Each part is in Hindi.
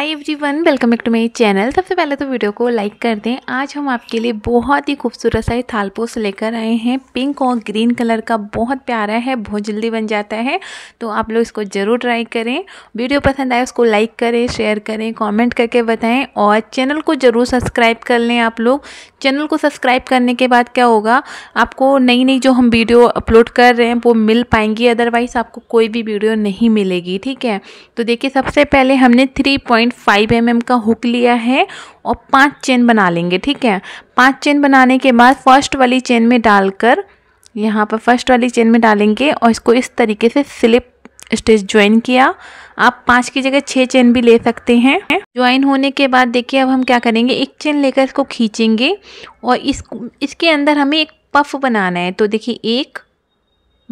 hi everyone welcome back to my channel सबसे पहले तो वीडियो को लाइक कर दें आज हम आपके लिए बहुत ही खूबसूरत सा थालपोस लेकर आए हैं पिंक और ग्रीन कलर का बहुत प्यारा है बहुत जल्दी बन जाता है तो आप लोग इसको ज़रूर ट्राई करें वीडियो पसंद आए उसको लाइक करें शेयर करें कॉमेंट करके बताएं और चैनल को ज़रूर सब्सक्राइब कर लें आप लोग चैनल को सब्सक्राइब करने के बाद क्या होगा आपको नई नई जो हम वीडियो अपलोड कर रहे हैं वो मिल पाएंगी अदरवाइज़ आपको कोई भी वीडियो नहीं मिलेगी ठीक है तो देखिए सबसे पहले हमने three point point five m m का हुक लिया है और पांच चेन बना लेंगे ठीक है पांच चेन बनाने के बाद फर्स्ट वाली चेन में डालकर यहाँ पर फर्स्ट वाली चेन में डालेंगे और इसको इस तरीके से स्लिप स्टेज ज्वाइन किया आप पांच की जगह छः चेन भी ले सकते हैं ज्वाइन होने के बाद देखिए अब हम क्या करेंगे एक चेन लेकर इसको खींचेंगे और इस इसके अंदर हमें एक पफ बनाना है तो देखिए एक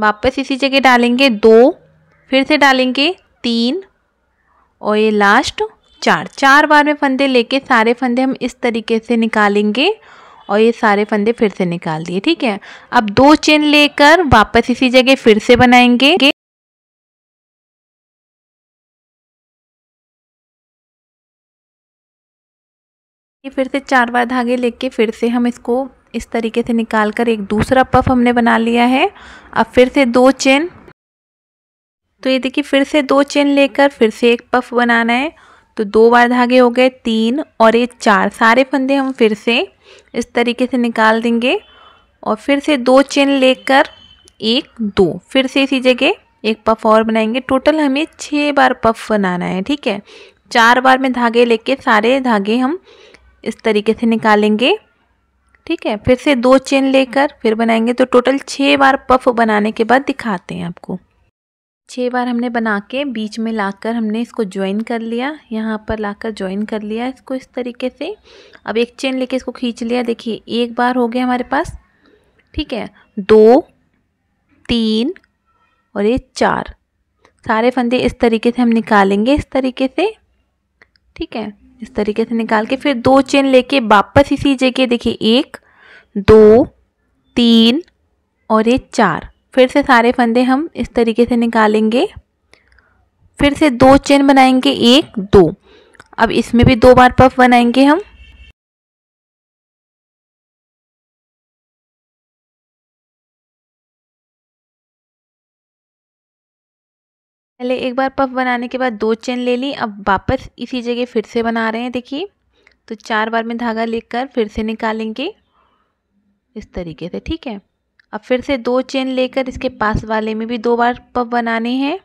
वापस इसी जगह डालेंगे दो फिर से डालेंगे तीन और ये लास्ट चार चार बार में फंदे लेके सारे फंदे हम इस तरीके से निकालेंगे और ये सारे फंदे फिर से निकाल दिए ठीक है अब दो चेन लेकर वापस इसी जगह फिर से बनाएंगे ये फिर से चार बार धागे लेके फिर से हम इसको इस तरीके से निकाल कर एक दूसरा पफ हमने बना लिया है अब फिर से दो चेन तो ये देखिए फिर से दो चेन लेकर फिर से एक पफ बनाना है तो दो बार धागे हो गए तीन और ये चार सारे फंदे हम फिर से इस तरीके से निकाल देंगे और फिर से दो चेन लेकर एक दो फिर से इसी जगह एक पफ और बनाएंगे टोटल हमें छः बार पफ बनाना है ठीक है चार बार में धागे लेके सारे धागे हम इस तरीके से निकालेंगे ठीक है फिर से दो चेन लेकर फिर बनाएंगे तो टोटल छः बार पफ बनाने के बाद दिखाते हैं आपको छः बार हमने बना के बीच में लाकर हमने इसको ज्वाइन कर लिया यहाँ पर लाकर ज्वाइन कर लिया इसको इस तरीके से अब एक चेन लेके इसको खींच लिया देखिए एक बार हो गया हमारे पास ठीक है दो तीन और ये चार सारे फंदे इस तरीके से हम निकालेंगे इस तरीके से ठीक है इस तरीके से निकाल के फिर दो चेन लेके वापस इसी जगह देखिए एक दो तीन और ये चार फिर से सारे फंदे हम इस तरीके से निकालेंगे फिर से दो चेन बनाएंगे एक दो अब इसमें भी दो बार पफ बनाएंगे हम पहले एक बार पफ बनाने के बाद दो चेन ले ली अब वापस इसी जगह फिर से बना रहे हैं देखिए तो चार बार में धागा लेकर फिर से निकालेंगे इस तरीके से ठीक है अब फिर से दो चेन लेकर इसके पास वाले में भी दो बार पफ बनाने हैं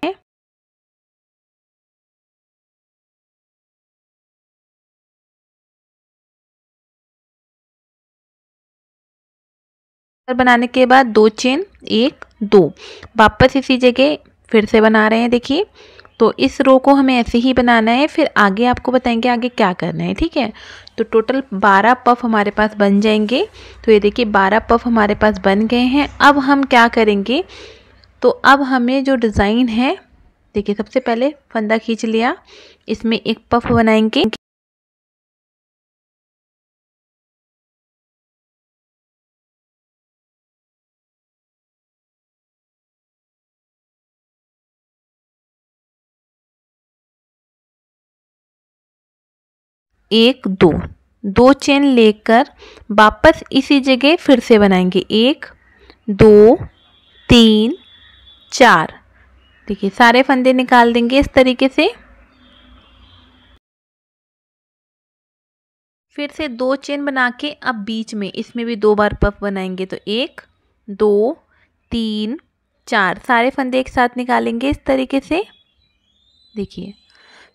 बनाने के बाद दो चेन एक दो वापस इसी जगह फिर से बना रहे हैं देखिए तो इस रो को हमें ऐसे ही बनाना है फिर आगे आपको बताएंगे आगे क्या करना है ठीक है तो टोटल 12 पफ हमारे पास बन जाएंगे तो ये देखिए 12 पफ हमारे पास बन गए हैं अब हम क्या करेंगे तो अब हमें जो डिज़ाइन है देखिए सबसे पहले फंदा खींच लिया इसमें एक पफ बनाएंगे एक दो दो चेन लेकर वापस इसी जगह फिर से बनाएंगे एक दो तीन चार देखिए सारे फंदे निकाल देंगे इस तरीके से फिर से दो चेन बना के अब बीच में इसमें भी दो बार पफ बनाएंगे तो एक दो तीन चार सारे फंदे एक साथ निकालेंगे इस तरीके से देखिए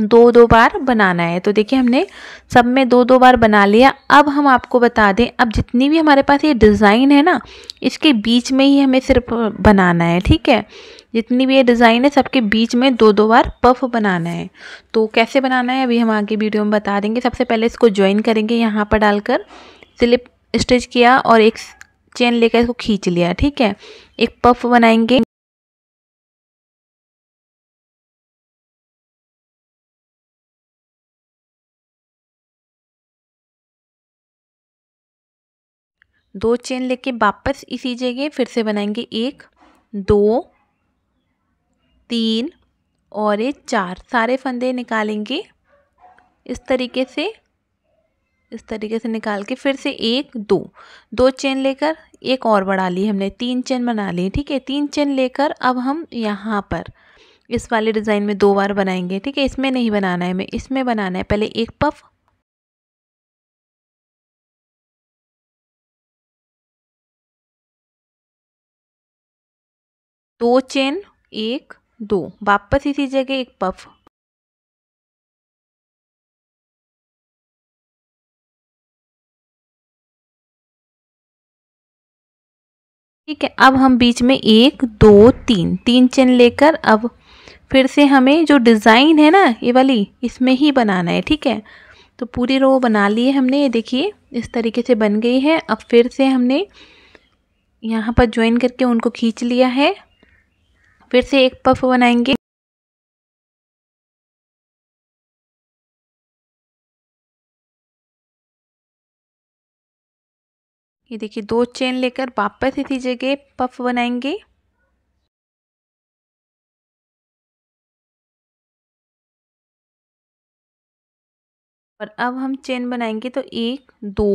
दो दो बार बनाना है तो देखिए हमने सब में दो दो बार बना लिया अब हम आपको बता दें अब जितनी भी हमारे पास ये डिज़ाइन है ना इसके बीच में ही हमें सिर्फ बनाना है ठीक है जितनी भी ये डिज़ाइन है सबके बीच में दो दो बार पफ बनाना है तो कैसे बनाना है अभी हम आगे वीडियो में बता देंगे सबसे पहले इसको ज्वाइन करेंगे यहाँ पर डालकर स्लिप स्टिच किया और एक चेन लेकर इसको खींच लिया ठीक है एक पफ बनाएंगे दो चेन लेके वापस इसी जगह फिर से बनाएंगे एक दो तीन और ये चार सारे फंदे निकालेंगे इस तरीके से इस तरीके से निकाल के फिर से एक दो दो चेन लेकर एक और बढ़ा ली हमने तीन चेन बना ली ठीक है तीन चेन लेकर अब हम यहाँ पर इस वाले डिज़ाइन में दो बार बनाएंगे ठीक है इसमें नहीं बनाना है हमें इसमें बनाना है पहले एक पफ दो चेन एक दो वापस इसी जगह एक पफ ठीक है अब हम बीच में एक दो तीन तीन चेन लेकर अब फिर से हमें जो डिज़ाइन है ना ये वाली इसमें ही बनाना है ठीक है तो पूरी रो बना ली है हमने ये देखिए इस तरीके से बन गई है अब फिर से हमने यहाँ पर ज्वाइन करके उनको खींच लिया है फिर से एक पफ बनाएंगे ये देखिए दो चेन लेकर वापस इसी जगह पफ बनाएंगे और अब हम चेन बनाएंगे तो एक दो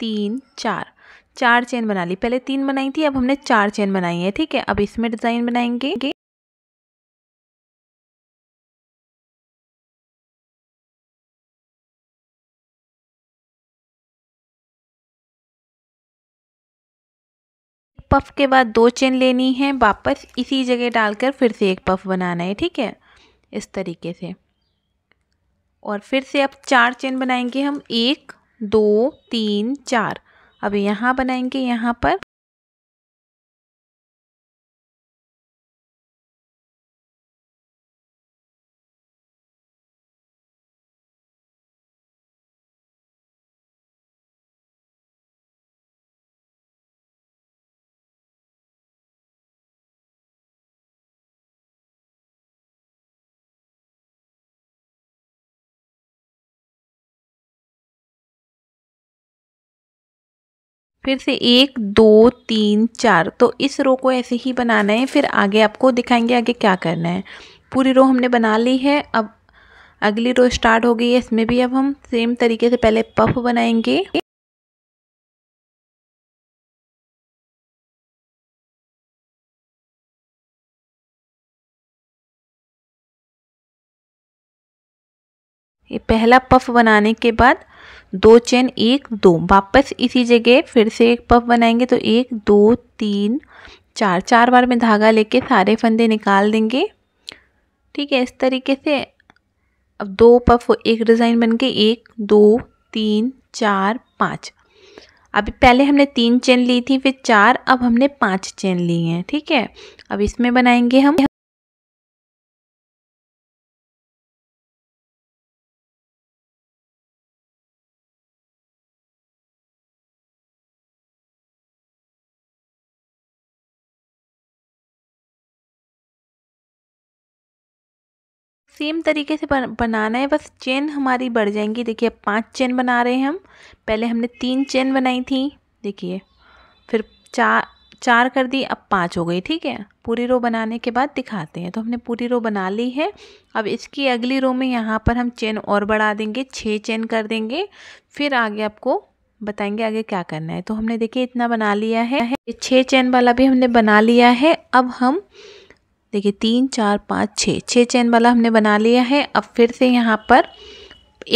तीन चार चार चेन बना ली पहले तीन बनाई थी अब हमने चार चेन बनाई है ठीक है अब इसमें डिज़ाइन बनाएंगे पफ के बाद दो चेन लेनी है वापस इसी जगह डालकर फिर से एक पफ बनाना है ठीक है इस तरीके से और फिर से अब चार चेन बनाएंगे हम एक दो तीन चार अब यहाँ बनाएंगे यहाँ पर फिर से एक दो तीन चार तो इस रो को ऐसे ही बनाना है फिर आगे आपको दिखाएंगे आगे क्या करना है पूरी रो हमने बना ली है अब अगली रो स्टार्ट हो गई है इसमें भी अब हम सेम तरीके से पहले पफ बनाएंगे ये पहला पफ बनाने के बाद दो चेन एक दो वापस इसी जगह फिर से एक पफ बनाएंगे तो एक दो तीन चार चार बार में धागा लेके सारे फंदे निकाल देंगे ठीक है इस तरीके से अब दो पफ एक डिज़ाइन बन के एक दो तीन चार पाँच अभी पहले हमने तीन चेन ली थी फिर चार अब हमने पाँच चेन ली हैं ठीक है अब इसमें बनाएंगे हम सेम तरीके से बनाना है बस चेन हमारी बढ़ जाएंगी देखिए अब पाँच चेन बना रहे हैं हम पहले हमने तीन चेन बनाई थी देखिए फिर चार चार कर दी अब पाँच हो गई ठीक है पूरी रो बनाने के बाद दिखाते हैं तो हमने पूरी रो बना ली है अब इसकी अगली रो में यहाँ पर हम चेन और बढ़ा देंगे छः चेन कर देंगे फिर आगे आपको बताएंगे आगे क्या करना है तो हमने देखिए इतना बना लिया है छः चेन वाला भी हमने बना लिया है अब हम देखिए तीन चार पाँच छः छः चैन वाला हमने बना लिया है अब फिर से यहाँ पर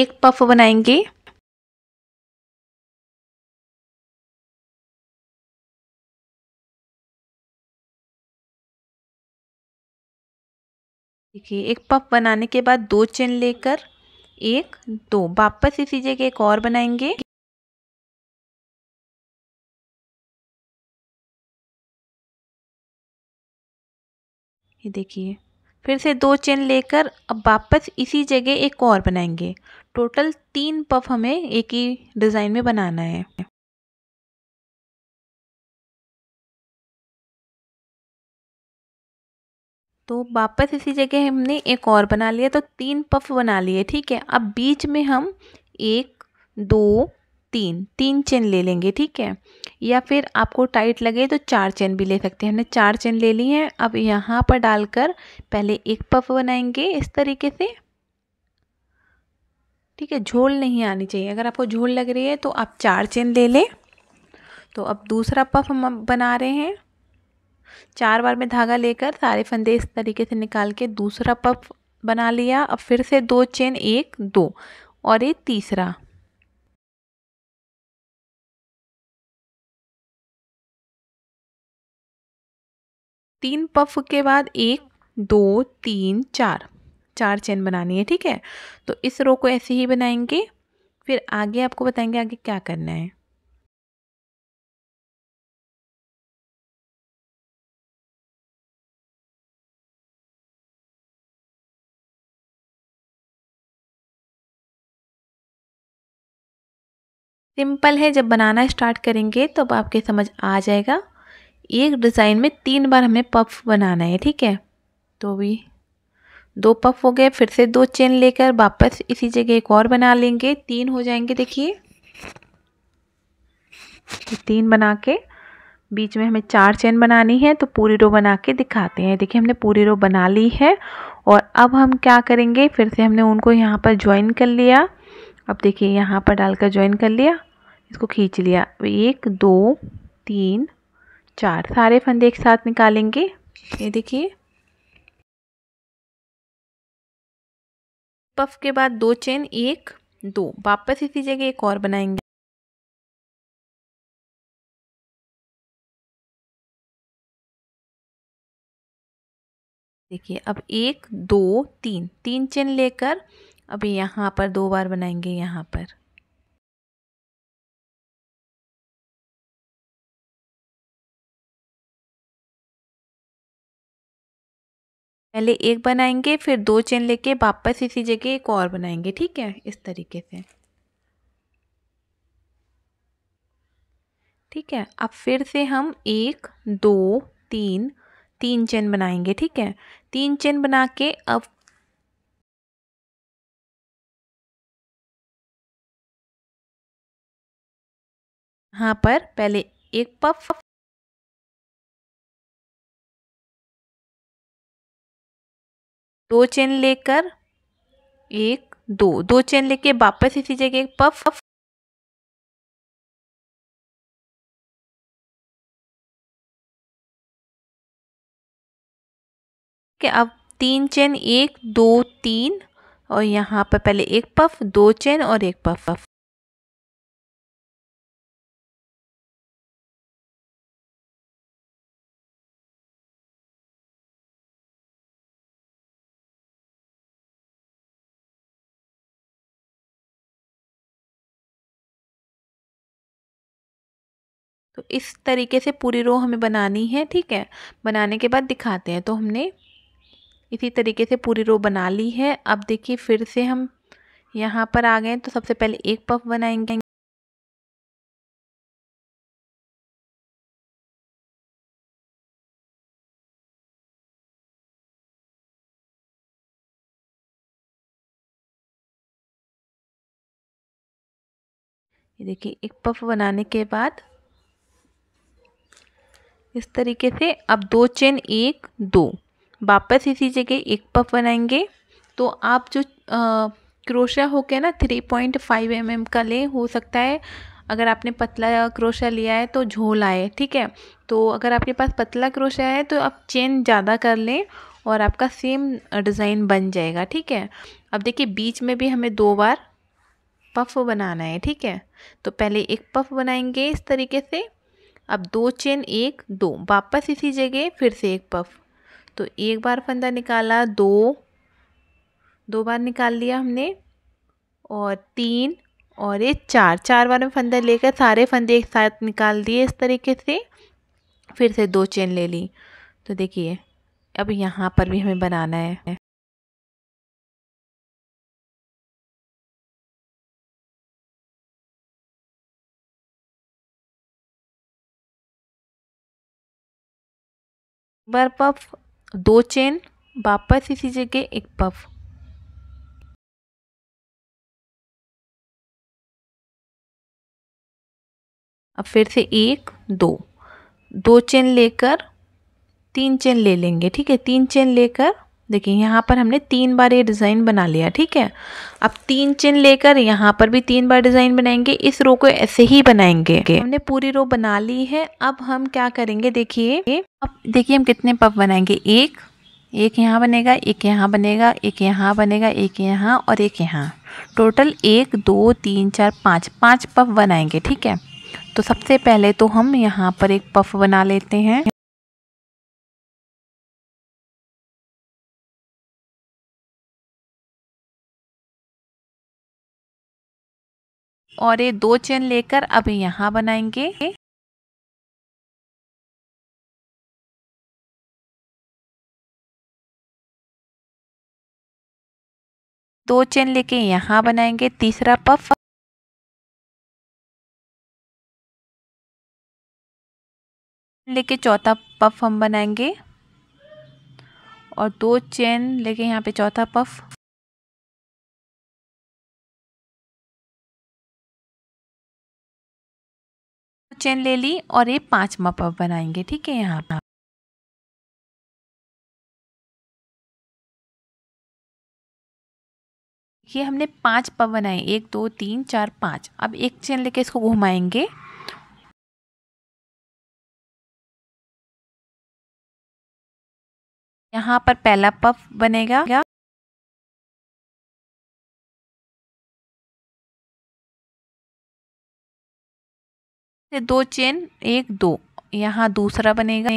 एक पफ बनाएंगे देखिए एक पफ बनाने के बाद दो चेन लेकर एक दो वापस इसी जगह एक और बनाएंगे ये देखिए फिर से दो चेन लेकर अब वापस इसी जगह एक और बनाएंगे टोटल तीन पफ हमें एक ही डिज़ाइन में बनाना है तो वापस इसी जगह हमने एक और बना लिया तो तीन पफ बना लिए ठीक है अब बीच में हम एक दो तीन तीन चेन ले लेंगे ठीक है या फिर आपको टाइट लगे तो चार चेन भी ले सकते हैं हमने चार चेन ले ली है अब यहाँ पर डालकर पहले एक पफ बनाएंगे इस तरीके से ठीक है झोल नहीं आनी चाहिए अगर आपको झोल लग रही है तो आप चार चेन ले लें तो अब दूसरा पफ हम बना रहे हैं चार बार में धागा लेकर सारे फंदे इस तरीके से निकाल के दूसरा पफ बना लिया अब फिर से दो चेन एक दो और ये तीसरा तीन पफ के बाद एक दो तीन चार चार चेन बनानी है ठीक है तो इस रो को ऐसे ही बनाएंगे फिर आगे आपको बताएंगे आगे क्या करना है सिंपल है जब बनाना स्टार्ट करेंगे तो आपके समझ आ जाएगा एक डिज़ाइन में तीन बार हमें पफ बनाना है ठीक है तो भी दो पफ हो गए फिर से दो चेन लेकर वापस इसी जगह एक और बना लेंगे तीन हो जाएंगे देखिए तो तीन बना के बीच में हमें चार चेन बनानी है तो पूरी रो बना के दिखाते हैं देखिए हमने पूरी रो बना ली है और अब हम क्या करेंगे फिर से हमने उनको यहाँ पर ज्वाइन कर लिया अब देखिए यहाँ पर डालकर ज्वाइन कर लिया इसको खींच लिया एक दो तीन चार सारे फंदे एक साथ निकालेंगे ये देखिए पफ के बाद दो चेन एक दो वापस इसी जगह एक और बनाएंगे देखिए अब एक दो तीन तीन चेन लेकर अब यहाँ पर दो बार बनाएंगे यहाँ पर पहले एक बनाएंगे फिर दो चेन लेके वापस इसी जगह एक और बनाएंगे ठीक है इस तरीके से ठीक है अब फिर से हम एक दो तीन तीन चेन बनाएंगे ठीक है तीन चेन बना के अब यहाँ पर पहले एक पफ दो चेन लेकर एक दो दो चेन लेके वापस इसी जगह एक पफ के अब तीन चेन एक दो तीन और यहाँ पर पहले एक पफ दो चेन और एक पफ पफ तो इस तरीके से पूरी रो हमें बनानी है ठीक है बनाने के बाद दिखाते हैं तो हमने इसी तरीके से पूरी रो बना ली है अब देखिए फिर से हम यहाँ पर आ गए तो सबसे पहले एक पफ बनाएंगे देखिए एक पफ बनाने के बाद इस तरीके से अब दो चेन एक दो वापस इसी जगह एक पफ बनाएंगे तो आप जो क्रोशा होके ना three point five m m का ले हो सकता है अगर आपने पतला क्रोशा लिया है तो झोल आए ठीक है तो अगर आपके पास पतला क्रोशा है तो आप चेन ज़्यादा कर लें और आपका सेम डिज़ाइन बन जाएगा ठीक है अब देखिए बीच में भी हमें दो बार पफ बनाना है ठीक है तो पहले एक पफ बनाएंगे इस तरीके से अब दो चेन एक दो वापस इसी जगह फिर से एक पफ तो एक बार फंदा निकाला दो दो बार निकाल लिया हमने और तीन और ये चार चार बार में फंदा लेकर सारे फंदे एक साथ निकाल दिए इस तरीके से फिर से दो चेन ले ली तो देखिए अब यहाँ पर भी हमें बनाना है बार पफ दो चेन वापस इसी जगह एक पफ अब फिर से एक दो दो चेन लेकर तीन चेन ले लेंगे ठीक है तीन चेन लेकर देखिए यहाँ पर हमने तीन बार ये डिज़ाइन बना लिया ठीक है अब तीन चेन लेकर यहाँ पर भी तीन बार डिज़ाइन बनाएंगे इस रो को ऐसे ही बनाएंगे हमने पूरी रो बना ली है अब हम क्या करेंगे देखिए अब देखिए हम कितने पफ बनाएंगे एक एक यहाँ बनेगा एक यहाँ बनेगा एक यहाँ बनेगा एक यहाँ और एक यहाँ टोटल एक दो तीन चार पाँच पाँच पफ बनाएंगे ठीक है तो सबसे पहले तो हम यहाँ पर एक पफ बना लेते हैं और ये दो चेन लेकर अब यहाँ बनाएंगे दो चेन लेके यहाँ बनाएंगे तीसरा पफ लेके चौथा पफ हम बनाएंगे और दो चेन लेके यहाँ पे चौथा पफ चेन ले ली और ये पांच मपअप बनाएंगे ठीक है यहाँ पर ये हमने पांच पप बनाए एक दो तीन चार पाँच अब एक चेन लेके इसको घुमाएंगे यहाँ पर पहला पफ बनेगा दो चेन एक दो यहाँ दूसरा बनेगा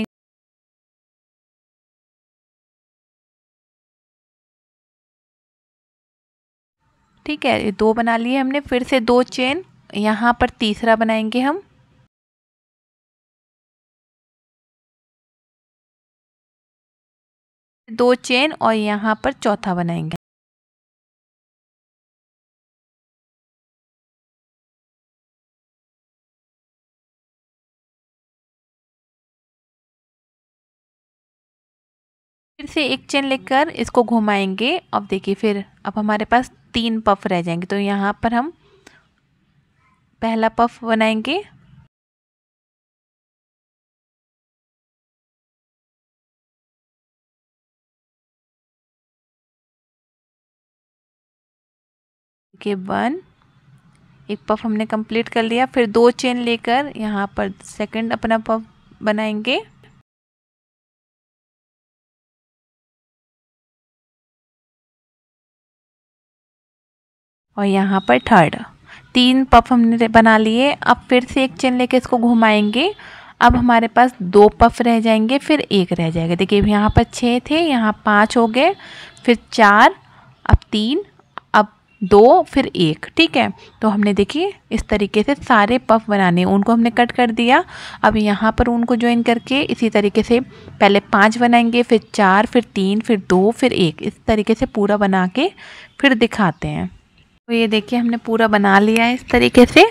ठीक है दो बना लिए हमने फिर से दो चेन यहाँ पर तीसरा बनाएंगे हम दो चेन और यहाँ पर चौथा बनाएंगे से एक चेन लेकर इसको घुमाएंगे अब देखिए फिर अब हमारे पास तीन पफ रह जाएंगे तो यहाँ पर हम पहला पफ बनाएंगे के वन एक पफ हमने कंप्लीट कर लिया फिर दो चेन लेकर यहाँ पर सेकंड अपना पफ बनाएंगे और यहाँ पर थर्ड तीन पफ हमने बना लिए अब फिर से एक चेन लेके इसको घुमाएंगे अब हमारे पास दो पफ रह जाएंगे फिर एक रह जाएगा देखिए यहाँ पर छः थे यहाँ पाँच हो गए फिर चार अब तीन अब दो फिर एक ठीक है तो हमने देखिए इस तरीके से सारे पफ बनाने उनको हमने कट कर दिया अब यहाँ पर उनको ज्वाइन करके इसी तरीके से पहले पाँच बनाएंगे फिर चार फिर तीन फिर दो फिर एक इस तरीके से पूरा बना के फिर दिखाते हैं तो ये देखिए हमने पूरा बना लिया है इस तरीके से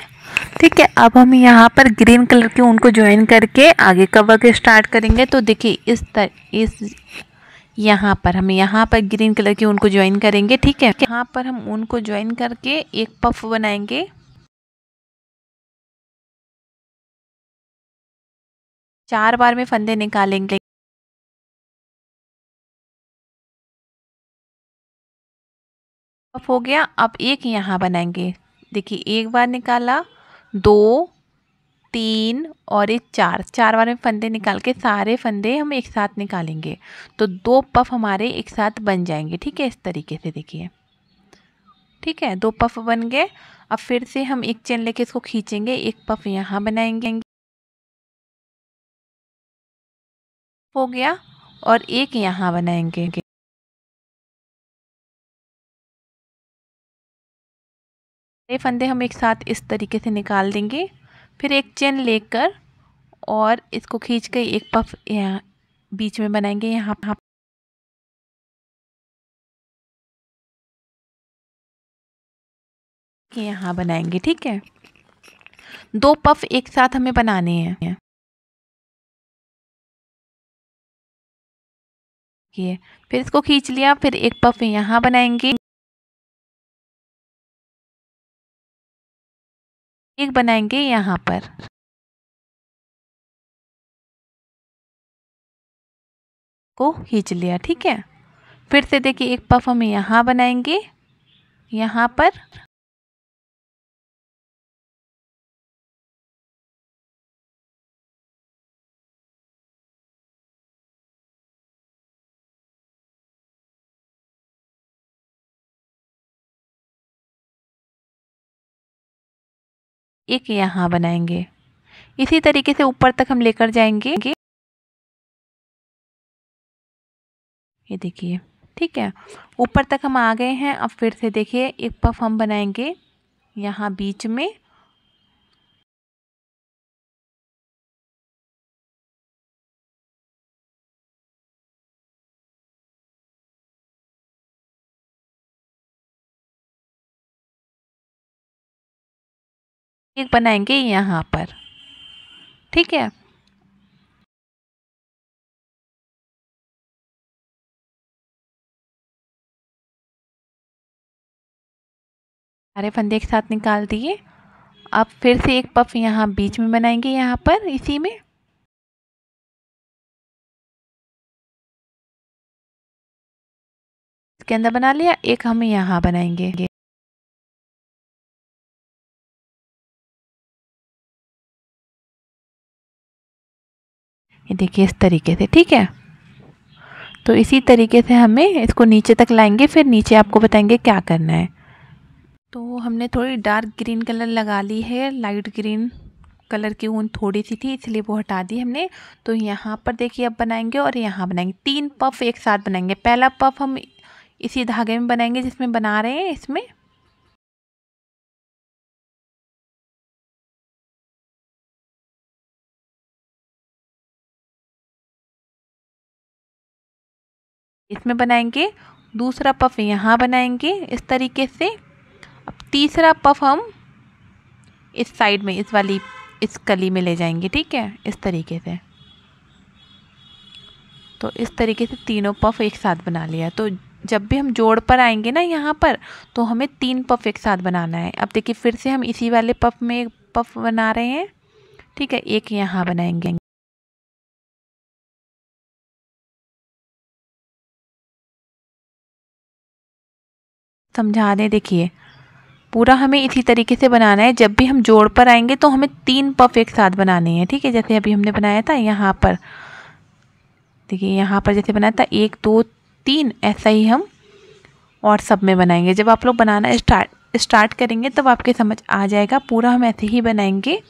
ठीक है अब हम यहाँ पर ग्रीन कलर के उनको ज्वाइन करके आगे का वर्क स्टार्ट करेंगे तो देखिए इस तर इस यहाँ पर हम यहाँ पर ग्रीन कलर के उनको ज्वाइन करेंगे ठीक है यहाँ पर हम उनको ज्वाइन करके एक पफ बनाएंगे चार बार में फंदे निकालेंगे ऑफ हो गया अब एक यहाँ बनाएंगे देखिए एक बार निकाला दो तीन और एक चार चार बार में फंदे निकाल के सारे फंदे हम एक साथ निकालेंगे तो दो पफ हमारे एक साथ बन जाएंगे ठीक है इस तरीके से देखिए ठीक है दो पफ बन गए अब फिर से हम एक चेन लेके इसको खींचेंगे एक पफ यहाँ बनाएंगे हो गया और एक यहाँ बनाएंगे सारे फंदे हम एक साथ इस तरीके से निकाल देंगे फिर एक चेन लेकर और इसको खींच के एक पफ यहाँ बीच में बनाएंगे यहाँ यहाँ बनाएंगे ठीक है दो पफ एक साथ हमें बनाने हैं ये फिर इसको खींच लिया फिर एक पफ यहाँ बनाएंगे एक बनाएंगे यहाँ पर को खींच लिया ठीक है फिर से देखिए एक पफ हम यहाँ बनाएंगे यहाँ पर एक यहाँ बनाएंगे इसी तरीके से ऊपर तक हम लेकर जाएंगे ये देखिए ठीक है ऊपर तक हम आ गए हैं अब फिर से देखिए एक पफ हम बनाएंगे यहाँ बीच में एक बनाएंगे यहाँ पर ठीक है सारे फंदे एक साथ निकाल दिए अब फिर से एक पफ यहाँ बीच में बनाएंगे यहाँ पर इसी में इसके अंदर बना लिया एक हम यहाँ बनाएंगे ये देखिए इस तरीके से ठीक है तो इसी तरीके से हमें इसको नीचे तक लाएंगे फिर नीचे आपको बताएंगे क्या करना है तो हमने थोड़ी डार्क ग्रीन कलर लगा ली है लाइट ग्रीन कलर की ऊन थोड़ी सी थी इसलिए वो हटा दी हमने तो यहाँ पर देखिए अब बनाएंगे और यहाँ बनाएंगे तीन पफ एक साथ बनाएंगे पहला पफ हम इसी धागे में बनाएंगे जिसमें बना रहे हैं इसमें इसमें बनाएंगे दूसरा पफ यहाँ बनाएंगे इस तरीके से अब तीसरा पफ हम इस साइड में इस वाली इस कली में ले जाएंगे ठीक है इस तरीके से तो इस तरीके से तीनों पफ एक साथ बना लिया तो जब भी हम जोड़ पर आएंगे ना यहाँ पर तो हमें तीन पफ एक साथ बनाना है अब देखिए फिर से हम इसी वाले पफ में पफ बना रहे हैं ठीक है एक यहाँ बनाएंगे समझा दें देखिए पूरा हमें इसी तरीके से बनाना है जब भी हम जोड़ पर आएंगे तो हमें तीन पफ एक साथ बनाने हैं ठीक है जैसे अभी हमने बनाया था यहाँ पर देखिए यहाँ पर जैसे बनाया था एक दो तीन ऐसा ही हम और सब में बनाएंगे जब आप लोग बनाना स्टार्ट स्टार्ट करेंगे तब आपके समझ आ जाएगा पूरा हम ऐसे ही बनाएंगे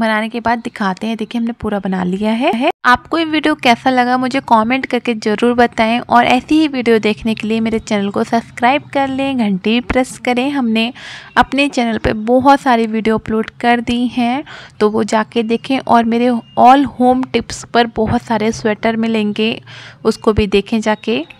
बनाने के बाद दिखाते हैं देखिए हमने पूरा बना लिया है आपको ये वीडियो कैसा लगा मुझे कमेंट करके ज़रूर बताएं और ऐसी ही वीडियो देखने के लिए मेरे चैनल को सब्सक्राइब कर लें घंटी प्रेस करें हमने अपने चैनल पे बहुत सारी वीडियो अपलोड कर दी हैं तो वो जाके देखें और मेरे ऑल होम टिप्स पर बहुत सारे स्वेटर मिलेंगे उसको भी देखें जाके